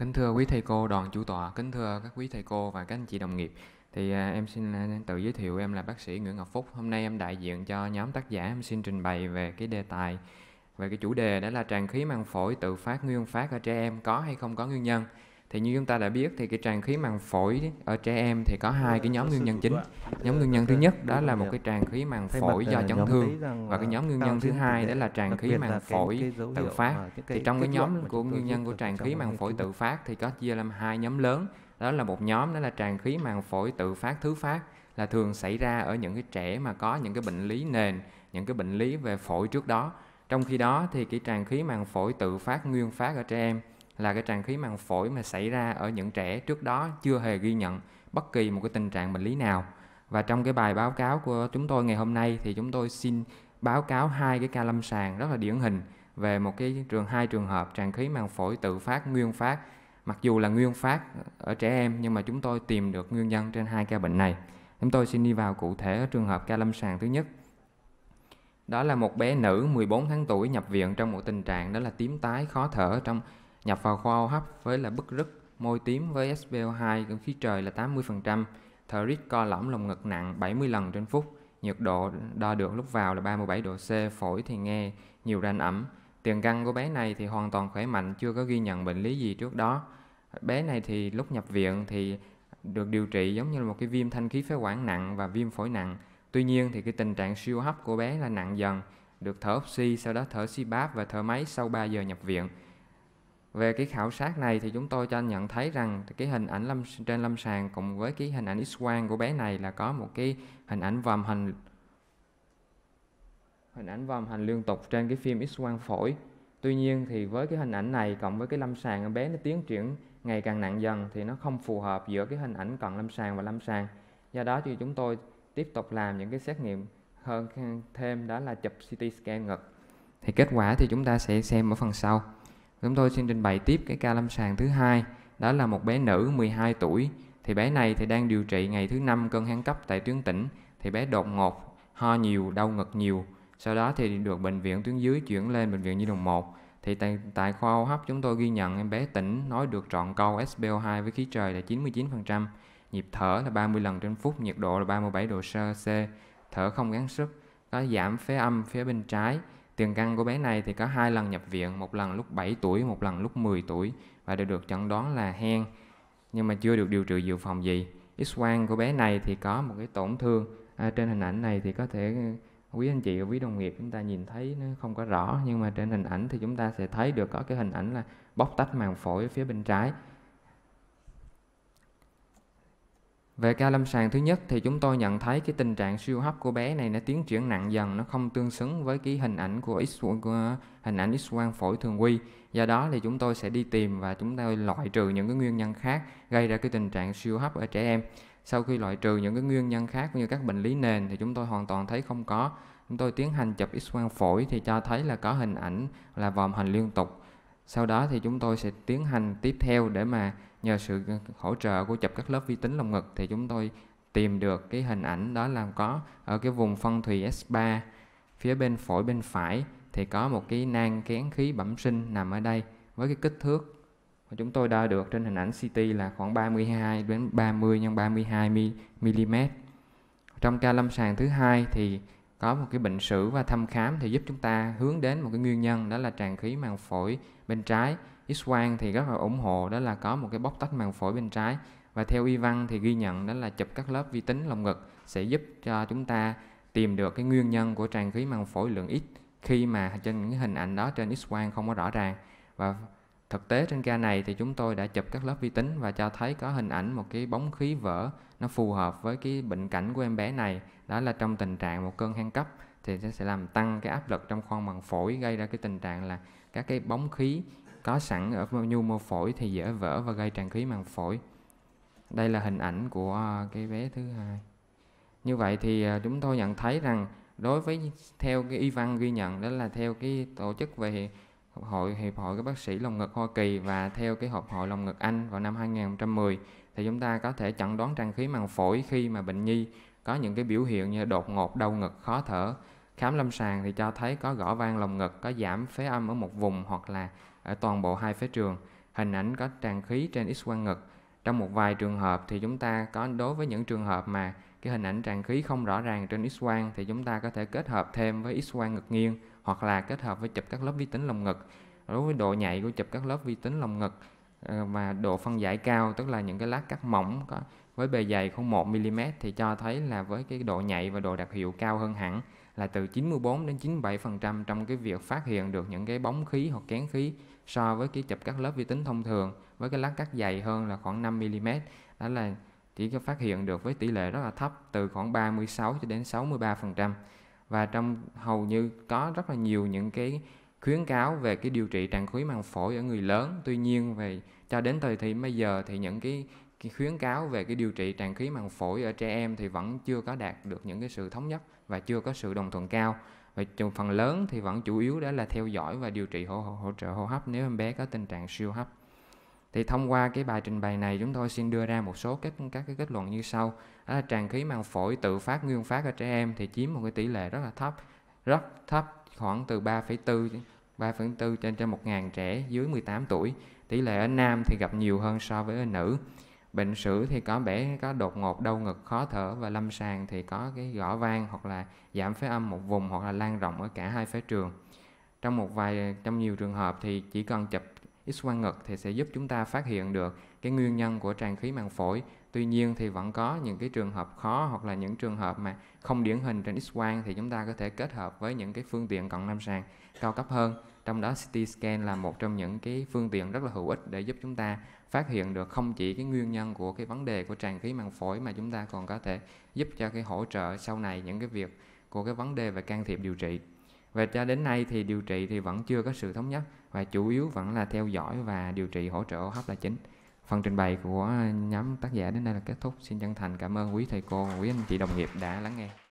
Kính thưa quý thầy cô đoàn chủ tọa, kính thưa các quý thầy cô và các anh chị đồng nghiệp. Thì à, em xin à, tự giới thiệu em là bác sĩ Nguyễn Ngọc Phúc. Hôm nay em đại diện cho nhóm tác giả em xin trình bày về cái đề tài về cái chủ đề đó là tràn khí mang phổi tự phát nguyên phát ở trẻ em có hay không có nguyên nhân thì như chúng ta đã biết thì cái tràn khí màng phổi ở trẻ em thì có hai cái nhóm dạ, nguyên nhân chính nhóm nguyên nhân thứ nhất đó là một cái tràn khí màng phổi do chấn thương và cái nhóm nguyên nhân thứ hai đó là tràn khí màng phổi tự phát thì trong cái nhóm của nguyên nhân của tràn khí màng phổi tự phát thì có chia làm hai nhóm lớn đó là một nhóm đó là tràn khí màng phổi tự phát thứ phát là thường xảy ra ở những cái trẻ mà có những cái bệnh lý nền những cái bệnh lý về phổi trước đó trong khi đó thì cái tràn khí màng phổi tự phát nguyên phát ở trẻ em là cái tràn khí màng phổi mà xảy ra ở những trẻ trước đó chưa hề ghi nhận bất kỳ một cái tình trạng bệnh lý nào. Và trong cái bài báo cáo của chúng tôi ngày hôm nay thì chúng tôi xin báo cáo hai cái ca lâm sàng rất là điển hình về một cái trường hai trường hợp tràn khí màng phổi tự phát nguyên phát mặc dù là nguyên phát ở trẻ em nhưng mà chúng tôi tìm được nguyên nhân trên hai ca bệnh này chúng tôi xin đi vào cụ thể ở trường hợp ca lâm sàng thứ nhất đó là một bé nữ 14 tháng tuổi nhập viện trong một tình trạng đó là tím tái khó thở trong nhập vào khoa hô hấp với là bức rứt, môi tím với SPO2 gần khí trời là 80%, thở rít co lõm lồng ngực nặng 70 lần trên phút, nhiệt độ đo được lúc vào là 37 độ C, phổi thì nghe nhiều ranh ẩm. Tiền căn của bé này thì hoàn toàn khỏe mạnh, chưa có ghi nhận bệnh lý gì trước đó. Bé này thì lúc nhập viện thì được điều trị giống như là một cái viêm thanh khí phế quản nặng và viêm phổi nặng. Tuy nhiên thì cái tình trạng siêu hấp của bé là nặng dần, được thở oxy, sau đó thở CPAP và thở máy sau 3 giờ nhập viện về cái khảo sát này thì chúng tôi cho anh nhận thấy rằng cái hình ảnh lâm trên lâm sàng cùng với cái hình ảnh x quang của bé này là có một cái hình ảnh vòm hình hình ảnh vòm hình liên tục trên cái phim x quang phổi tuy nhiên thì với cái hình ảnh này cộng với cái lâm sàng em bé nó tiến triển ngày càng nặng dần thì nó không phù hợp giữa cái hình ảnh cận lâm sàng và lâm sàng do đó thì chúng tôi tiếp tục làm những cái xét nghiệm hơn thêm đó là chụp CT scan ngực thì kết quả thì chúng ta sẽ xem ở phần sau Chúng tôi xin trình bày tiếp cái ca lâm sàng thứ hai, đó là một bé nữ 12 tuổi. Thì bé này thì đang điều trị ngày thứ năm cơn hán cấp tại tuyến tỉnh. Thì bé đột ngột, ho nhiều, đau ngực nhiều. Sau đó thì được bệnh viện tuyến dưới chuyển lên bệnh viện Nhi Đồng 1. Thì tại, tại khoa hô hấp chúng tôi ghi nhận em bé tỉnh nói được trọn câu SPO2 với khí trời là 99%, nhịp thở là 30 lần trên phút, nhiệt độ là 37 độ C, thở không gắng sức, có giảm phế âm phía bên trái, Tiền căn của bé này thì có hai lần nhập viện, một lần lúc 7 tuổi, một lần lúc 10 tuổi và đều được chẩn đoán là hen nhưng mà chưa được điều trị dự phòng gì. X quang của bé này thì có một cái tổn thương à, trên hình ảnh này thì có thể à, quý anh chị và quý đồng nghiệp chúng ta nhìn thấy nó không có rõ nhưng mà trên hình ảnh thì chúng ta sẽ thấy được có cái hình ảnh là bóc tách màng phổi phía bên trái Về ca lâm sàng thứ nhất thì chúng tôi nhận thấy cái tình trạng siêu hấp của bé này nó tiến triển nặng dần, nó không tương xứng với cái hình ảnh của x của hình ảnh x quang phổi thường quy. Do đó thì chúng tôi sẽ đi tìm và chúng tôi loại trừ những cái nguyên nhân khác gây ra cái tình trạng siêu hấp ở trẻ em. Sau khi loại trừ những cái nguyên nhân khác như các bệnh lý nền thì chúng tôi hoàn toàn thấy không có. Chúng tôi tiến hành chụp x quang phổi thì cho thấy là có hình ảnh là vòm hình liên tục sau đó thì chúng tôi sẽ tiến hành tiếp theo để mà nhờ sự hỗ trợ của chụp các lớp vi tính lồng ngực thì chúng tôi tìm được cái hình ảnh đó là có ở cái vùng phân thùy S3 phía bên phổi bên phải thì có một cái nang kén khí bẩm sinh nằm ở đây với cái kích thước mà chúng tôi đo được trên hình ảnh CT là khoảng 32 đến 30 x 32 mm. Trong ca lâm sàng thứ hai thì có một cái bệnh sử và thăm khám thì giúp chúng ta hướng đến một cái nguyên nhân đó là tràn khí màng phổi bên trái X quang thì rất là ủng hộ đó là có một cái bóc tách màng phổi bên trái và theo y văn thì ghi nhận đó là chụp các lớp vi tính lồng ngực sẽ giúp cho chúng ta tìm được cái nguyên nhân của tràn khí màng phổi lượng ít khi mà trên những hình ảnh đó trên X quang không có rõ ràng và Thực tế trên ca này thì chúng tôi đã chụp các lớp vi tính và cho thấy có hình ảnh một cái bóng khí vỡ nó phù hợp với cái bệnh cảnh của em bé này đó là trong tình trạng một cơn hang cấp thì nó sẽ làm tăng cái áp lực trong khoang bằng phổi gây ra cái tình trạng là các cái bóng khí có sẵn ở nhu mô phổi thì dễ vỡ và gây tràn khí màng phổi. Đây là hình ảnh của cái bé thứ hai. Như vậy thì à, chúng tôi nhận thấy rằng đối với theo cái y văn ghi nhận đó là theo cái tổ chức về hội hiệp hội các bác sĩ lồng ngực Hoa Kỳ và theo cái hộp hội lồng ngực Anh vào năm 2010 thì chúng ta có thể chẩn đoán tràn khí màng phổi khi mà bệnh nhi có những cái biểu hiện như đột ngột đau ngực, khó thở. Khám lâm sàng thì cho thấy có gõ vang lồng ngực, có giảm phế âm ở một vùng hoặc là ở toàn bộ hai phế trường. Hình ảnh có tràn khí trên x quang ngực. Trong một vài trường hợp thì chúng ta có đối với những trường hợp mà cái hình ảnh tràn khí không rõ ràng trên x quang thì chúng ta có thể kết hợp thêm với x quang ngực nghiêng hoặc là kết hợp với chụp các lớp vi tính lồng ngực đối với độ nhạy của chụp các lớp vi tính lồng ngực ờ, và độ phân giải cao tức là những cái lát cắt mỏng có với bề dày không 1 mm thì cho thấy là với cái độ nhạy và độ đặc hiệu cao hơn hẳn là từ 94 đến 97% trong cái việc phát hiện được những cái bóng khí hoặc kén khí so với cái chụp các lớp vi tính thông thường với cái lát cắt dày hơn là khoảng 5 mm đó là chỉ có phát hiện được với tỷ lệ rất là thấp từ khoảng 36 cho đến 63% và trong hầu như có rất là nhiều những cái khuyến cáo về cái điều trị tràn khí màng phổi ở người lớn tuy nhiên về cho đến thời thì bây giờ thì những cái, cái khuyến cáo về cái điều trị tràn khí màng phổi ở trẻ em thì vẫn chưa có đạt được những cái sự thống nhất và chưa có sự đồng thuận cao và phần lớn thì vẫn chủ yếu đó là theo dõi và điều trị hỗ, hỗ trợ hô hấp nếu em bé có tình trạng siêu hấp thì thông qua cái bài trình bày này chúng tôi xin đưa ra một số các các cái kết luận như sau đó là tràn khí màng phổi tự phát nguyên phát ở trẻ em thì chiếm một cái tỷ lệ rất là thấp rất thấp khoảng từ 3,4 3,4 trên trên 1.000 trẻ dưới 18 tuổi tỷ lệ ở nam thì gặp nhiều hơn so với ở nữ bệnh sử thì có bé có đột ngột đau ngực khó thở và lâm sàng thì có cái gõ vang hoặc là giảm phế âm một vùng hoặc là lan rộng ở cả hai phế trường trong một vài trong nhiều trường hợp thì chỉ cần chụp X quang ngực thì sẽ giúp chúng ta phát hiện được cái nguyên nhân của tràn khí màng phổi. Tuy nhiên thì vẫn có những cái trường hợp khó hoặc là những trường hợp mà không điển hình trên X quang thì chúng ta có thể kết hợp với những cái phương tiện cận lâm sàng cao cấp hơn. Trong đó CT scan là một trong những cái phương tiện rất là hữu ích để giúp chúng ta phát hiện được không chỉ cái nguyên nhân của cái vấn đề của tràn khí màng phổi mà chúng ta còn có thể giúp cho cái hỗ trợ sau này những cái việc của cái vấn đề về can thiệp điều trị và cho đến nay thì điều trị thì vẫn chưa có sự thống nhất và chủ yếu vẫn là theo dõi và điều trị hỗ trợ hô hấp là chính phần trình bày của nhóm tác giả đến đây là kết thúc xin chân thành cảm ơn quý thầy cô quý anh chị đồng nghiệp đã lắng nghe